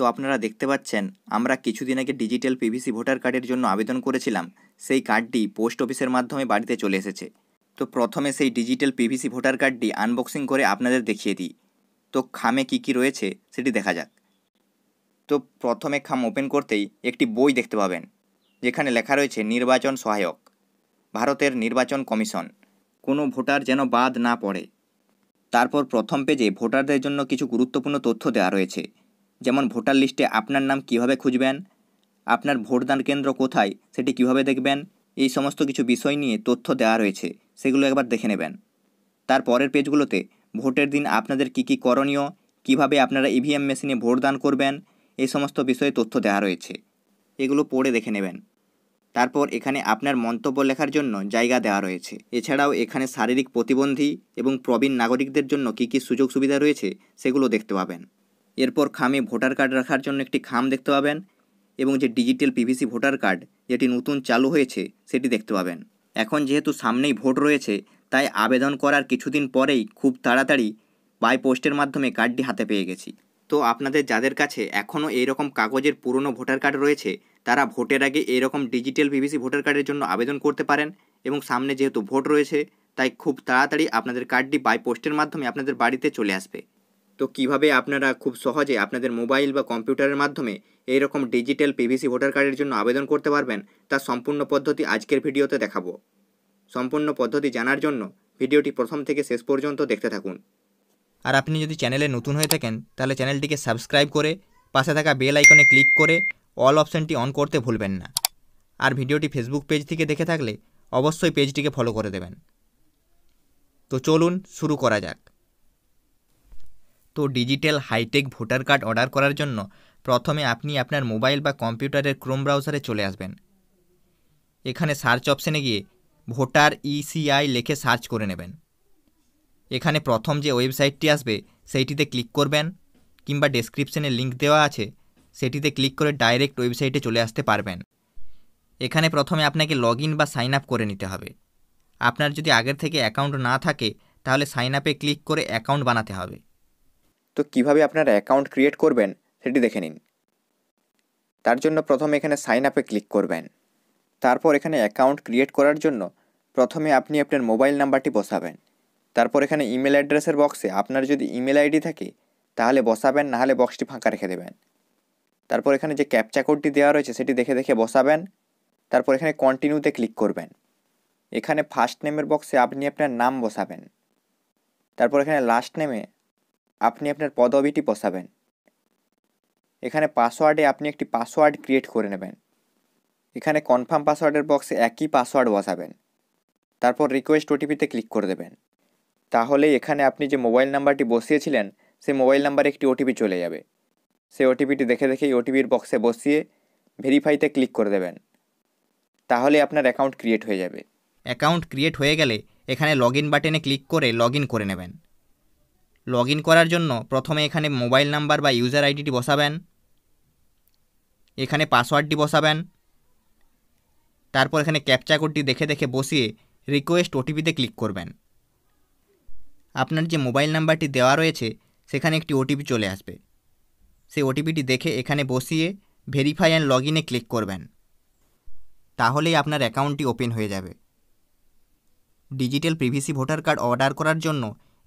তো আপনারা দেখতে পাচ্ছেন আমরা কিছুদিন আগে ডিজিটাল পিভিসি ভোটার কার্ডের জন্য আবেদন করেছিলাম সেই কার্ডটি পোস্ট অফিসের মাধ্যমে বাড়িতে চলে এসেছে তো প্রথমে সেই ডিজিটাল পিভিসি ভোটার কার্ডটি আনবক্সিং করে আপনাদের দেখিয়ে দিই তো খামে কি কি রয়েছে সেটি দেখা যাক তো প্রথমে খাম ওপেন করতেই একটি বই দেখতে পাবেন যেখানে লেখা রয়েছে নির্বাচন সহায়ক ভারতের নির্বাচন কমিশন কোনো ভোটার যেন বাদ না পড়ে তারপর প্রথম পেজে ভোটারদের জন্য কিছু গুরুত্বপূর্ণ তথ্য দেওয়া রয়েছে যেমন ভোটার লিস্টে আপনার নাম কিভাবে খুঁজবেন আপনার ভোটদান কেন্দ্র কোথায় সেটি কিভাবে দেখবেন এই সমস্ত কিছু বিষয় নিয়ে তথ্য দেওয়া রয়েছে সেগুলো একবার দেখে নেবেন তার পরের পেজগুলোতে ভোটের দিন আপনাদের কি কি করণীয় কিভাবে আপনারা ইভিএম e মেশিনে ভোটদান করবেন এই সমস্ত বিষয়ে তথ্য দেওয়া রয়েছে এগুলো পড়ে দেখে নেবেন তারপর এখানে আপনার মন্তব্য লেখার জন্য জায়গা দেওয়া রয়েছে এছাড়াও এখানে শারীরিক প্রতিবন্ধী এবং প্রবীণ নাগরিকদের জন্য কী কী সুযোগ সুবিধা রয়েছে সেগুলো দেখতে পাবেন এরপর খামে ভোটার কার্ড রাখার জন্য একটি খাম দেখতে পাবেন এবং যে ডিজিটাল পিভিসি ভোটার কার্ড যেটি নতুন চালু হয়েছে সেটি দেখতে পাবেন এখন যেহেতু সামনেই ভোট রয়েছে তাই আবেদন করার কিছুদিন পরেই খুব তাড়াতাড়ি বাই পোস্টের মাধ্যমে কার্ডটি হাতে পেয়ে গেছি তো আপনাদের যাদের কাছে এখনও এইরকম কাগজের পুরনো ভোটার কার্ড রয়েছে তারা ভোটের আগে এরকম ডিজিটাল ভিভিসি ভোটার কার্ডের জন্য আবেদন করতে পারেন এবং সামনে যেহেতু ভোট রয়েছে তাই খুব তাড়াতাড়ি আপনাদের কার্ডটি বাই পোস্টের মাধ্যমে আপনাদের বাড়িতে চলে আসবে তো কিভাবে আপনারা খুব সহজে আপনাদের মোবাইল বা কম্পিউটারের মাধ্যমে এইরকম ডিজিটাল পিভিসি ভোটার কার্ডের জন্য আবেদন করতে পারবেন তা সম্পূর্ণ পদ্ধতি আজকের ভিডিওতে দেখাবো সম্পূর্ণ পদ্ধতি জানার জন্য ভিডিওটি প্রথম থেকে শেষ পর্যন্ত দেখতে থাকুন আর আপনি যদি চ্যানেলে নতুন হয়ে থাকেন তাহলে চ্যানেলটিকে সাবস্ক্রাইব করে পাশে থাকা বেল আইকনে ক্লিক করে অল অপশানটি অন করতে ভুলবেন না আর ভিডিওটি ফেসবুক পেজ থেকে দেখে থাকলে অবশ্যই পেজটিকে ফলো করে দেবেন তো চলুন শুরু করা যাক তো digital high tech voter card order করার জন্য প্রথমে আপনি আপনার মোবাইল বা কম্পিউটারের ক্রোম ব্রাউজারে চলে আসবেন এখানে সার্চ অপশানে গিয়ে ভোটার ইসিআই লেখে সার্চ করে নেবেন এখানে প্রথম যে ওয়েবসাইটটি আসবে সেইটিতে ক্লিক করবেন কিংবা ডেসক্রিপশনে লিঙ্ক দেওয়া আছে সেটিতে ক্লিক করে ডাইরেক্ট ওয়েবসাইটে চলে আসতে পারবেন এখানে প্রথমে আপনাকে লগ বা সাইন আপ করে নিতে হবে আপনার যদি আগের থেকে অ্যাকাউন্ট না থাকে তাহলে সাইন আপে ক্লিক করে অ্যাকাউন্ট বানাতে হবে তো কিভাবে আপনারা অ্যাকাউন্ট ক্রিয়েট করবেন সেটি দেখে নিন তার জন্য প্রথমে এখানে সাইন আপে ক্লিক করবেন তারপর এখানে অ্যাকাউন্ট ক্রিয়েট করার জন্য প্রথমে আপনি আপনার মোবাইল নাম্বারটি বসাবেন তারপর এখানে ইমেল অ্যাড্রেসের বক্সে আপনার যদি ইমেল আইডি থাকে তাহলে বসাবেন নাহলে বক্সটি ফাঁকা রেখে দেবেন তারপর এখানে যে ক্যাপচা কোডটি দেওয়া রয়েছে সেটি দেখে দেখে বসাবেন তারপর এখানে কন্টিনিউতে ক্লিক করবেন এখানে ফার্স্ট নেমের বক্সে আপনি আপনার নাম বসাবেন তারপর এখানে লাস্ট নেমে আপনি আপনার পদবিটি বসাবেন এখানে পাসওয়ার্ডে আপনি একটি পাসওয়ার্ড ক্রিয়েট করে নেবেন এখানে কনফার্ম পাসওয়ার্ডের বক্সে একই পাসওয়ার্ড বসাবেন তারপর রিকোয়েস্ট ওটিপিতে ক্লিক করে দেবেন তাহলে এখানে আপনি যে মোবাইল নাম্বারটি বসিয়েছিলেন সেই মোবাইল নাম্বারে একটি ওটিপি চলে যাবে সেই ওটিপিটি দেখে দেখেই ওটিপির বক্সে বসিয়ে ভেরিফাইতে ক্লিক করে দেবেন তাহলে আপনার অ্যাকাউন্ট ক্রিয়েট হয়ে যাবে অ্যাকাউন্ট ক্রিয়েট হয়ে গেলে এখানে লগ বাটনে ক্লিক করে লগ করে নেবেন লগ করার জন্য প্রথমে এখানে মোবাইল নাম্বার বা ইউজার আইডিটি বসাবেন এখানে পাসওয়ার্ডটি বসাবেন তারপর এখানে ক্যাপচা কোডটি দেখে দেখে বসিয়ে রিকোয়েস্ট ওটিপিতে ক্লিক করবেন আপনার যে মোবাইল নাম্বারটি দেওয়া রয়েছে সেখানে একটি ওটিপি চলে আসবে সেই ওটিপিটি দেখে এখানে বসিয়ে ভেরিফাই অ্যান্ড লগ ইনে ক্লিক করবেন তাহলেই আপনার অ্যাকাউন্টটি ওপেন হয়ে যাবে digital PVC voter card order করার জন্য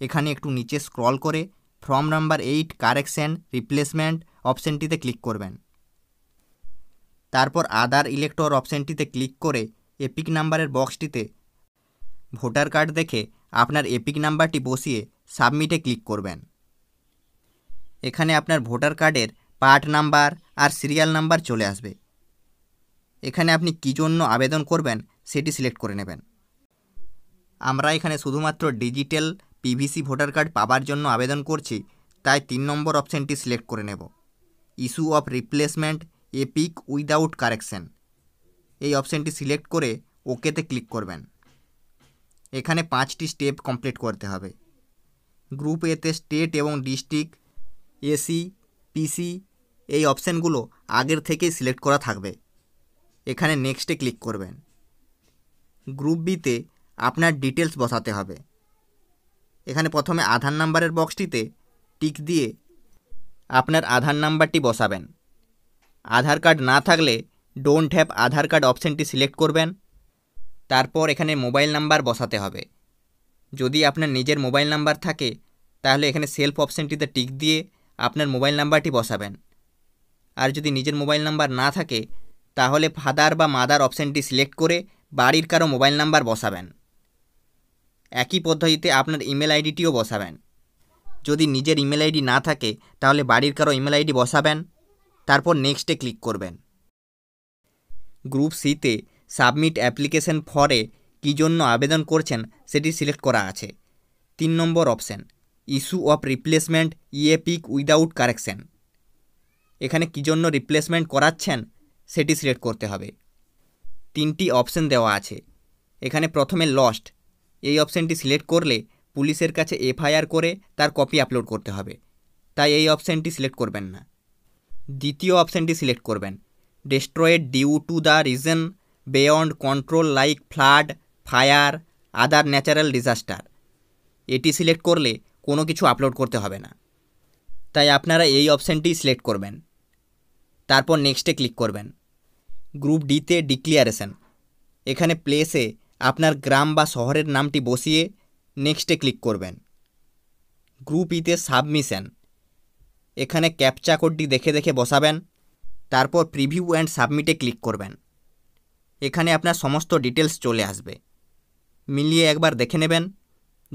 এখানে একটু নিচে স্ক্রল করে form number eight correction replacement অপশানটিতে ক্লিক করবেন তারপর আদার ইলেকটর অপশানটিতে ক্লিক করে এপিক নাম্বারের বক্সটিতে ভোটার কার্ড দেখে আপনার এপিক নাম্বারটি বসিয়ে সাবমিটে ক্লিক করবেন এখানে আপনার ভোটার কার্ডের পার্ট নাম্বার আর সিরিয়াল নাম্বার চলে আসবে এখানে আপনি কী জন্য আবেদন করবেন সেটি সিলেক্ট করে নেবেন আমরা এখানে শুধুমাত্র ডিজিটাল পিভিসি ভোটার কার্ড পাবার জন্য আবেদন করছি তাই তিন নম্বর অপশানটি সিলেক্ট করে নেব issue of replacement EPIC without correction এই অপশানটি সিলেক্ট করে ওকেতে ক্লিক করবেন এখানে পাঁচটি স্টেপ কমপ্লিট করতে হবে গ্রুপ এতে স্টেট এবং ডিস্ট্রিক্ট এসি পিসি এই অপশানগুলো আগের থেকেই সিলেক্ট করা থাকবে এখানে নেক্সটে ক্লিক করবেন গ্রুপ বিতে আপনার ডিটেলস বসাতে হবে এখানে প্রথমে আধার নাম্বারের বক্সটিতে টিক দিয়ে আপনার আধার নাম্বারটি বসাবেন আধার কার্ড না থাকলে ডোন্ট হ্যাভ আধার কার্ড অপশানটি সিলেক্ট করবেন তারপর এখানে মোবাইল নাম্বার বসাতে হবে যদি আপনার নিজের মোবাইল নাম্বার থাকে তাহলে এখানে সেলফ অপশানটিতে টিক দিয়ে আপনার মোবাইল নাম্বারটি বসাবেন আর যদি নিজের মোবাইল নাম্বার না থাকে তাহলে ফাদার বা মাদার অপশানটি সিলেক্ট করে বাড়ির কারো মোবাইল নাম্বার বসাবেন একই পদ্ধতিতে আপনার ইমেল আইডিটিও বসাবেন যদি নিজের ইমেল আইডি না থাকে তাহলে বাড়ির কারো ইমেল আইডি বসাবেন তারপর নেক্সটে ক্লিক করবেন গ্রুপ সিতে সাবমিট অ্যাপ্লিকেশন ফরে কী জন্য আবেদন করছেন সেটি সিলেক্ট করা আছে তিন নম্বর option issue of replacement e EPIC without correction এখানে কী জন্য রিপ্লেসমেন্ট করাচ্ছেন সেটি সিলেক্ট করতে হবে তিনটি অপশান দেওয়া আছে এখানে প্রথমে লস্ট এই অপশানটি সিলেক্ট করলে পুলিশের কাছে এফআইআর করে তার কপি আপলোড করতে হবে তাই এই অপশানটি সিলেক্ট করবেন না দ্বিতীয় অপশানটি সিলেক্ট করবেন destroyed due to the reason beyond control like flood fire other natural disaster এটি সিলেক্ট করলে কোনো কিছু আপলোড করতে হবে না তাই আপনারা এই অপশানটি সিলেক্ট করবেন তারপর নেক্সটে ক্লিক করবেন গ্রুপ ডিতে ডিক্লিয়ারেশন এখানে প্লেসে আপনার গ্রাম বা শহরের নামটি বসিয়ে নেক্সটে ক্লিক করবেন গ্রুপ ইতে সাবমিশন এখানে ক্যাপচা কোডটি দেখে দেখে বসাবেন তারপর প্রিভিউ অ্যান্ড সাবমিটে ক্লিক করবেন এখানে আপনার সমস্ত ডিটেলস চলে আসবে মিলিয়ে একবার দেখে নেবেন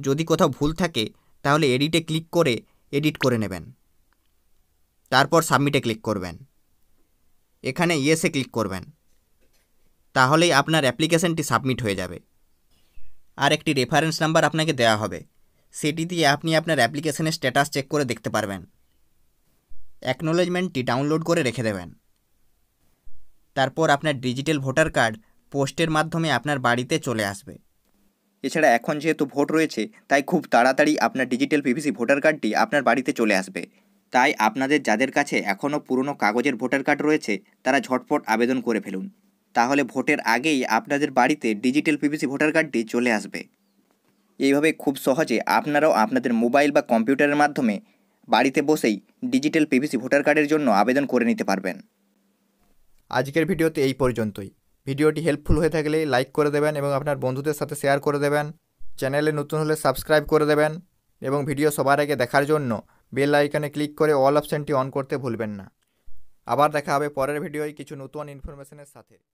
যদি কোথাও ভুল থাকে তাহলে এডিটে ক্লিক করে এডিট করে নেবেন তারপর সাবমিটে ক্লিক করবেন এখানে ইয়েসে ক্লিক করবেন তাহলেই আপনার অ্যাপ্লিকেশনটি সাবমিট হয়ে যাবে আর একটি রেফারেন্স নাম্বার আপনাকে দেওয়া হবে সেটি দিয়ে আপনি আপনার অ্যাপ্লিকেশনের স্ট্যাটাস চেক করে দেখতে পারবেন অ্যাকনোলেজমেন্টটি ডাউনলোড করে রেখে দেবেন তারপর আপনার ডিজিটাল ভোটার কার্ড পোস্টের মাধ্যমে আপনার বাড়িতে চলে আসবে এছাড়া এখন যেহেতু ভোট রয়েছে তাই খুব তাড়াতাড়ি আপনার ডিজিটাল পিভিসি ভোটার কার্ডটি আপনার বাড়িতে চলে আসবে তাই আপনাদের যাদের কাছে এখনও পুরনো কাগজের ভোটার কার্ড রয়েছে তারা ঝটপট আবেদন করে ফেলুন তাহলে ভোটের আগেই আপনাদের বাড়িতে ডিজিটাল পিভিসি ভোটার কার্ডটি চলে আসবে এইভাবে খুব সহজে আপনারাও আপনাদের মোবাইল বা কম্পিউটারের মাধ্যমে বাড়িতে বসেই ডিজিটাল পিভিসি ভোটার কার্ডের জন্য আবেদন করে নিতে পারবেন আজকের ভিডিওতে এই পর্যন্তই ভিডিওটি হেল্পফুল হয়ে থাকলে লাইক করে দেবেন এবং আপনার বন্ধুদের সাথে শেয়ার করে দেবেন চ্যানেলে নতুন হলে সাবস্ক্রাইব করে দেবেন এবং ভিডিও সবার আগে দেখার জন্য বেল আইকনে ক্লিক করে অল অপশানটি অন করতে ভুলবেন না আবার দেখা হবে পরের ভিডিওয় কিছু নতুন ইনফরমেশনের সাথে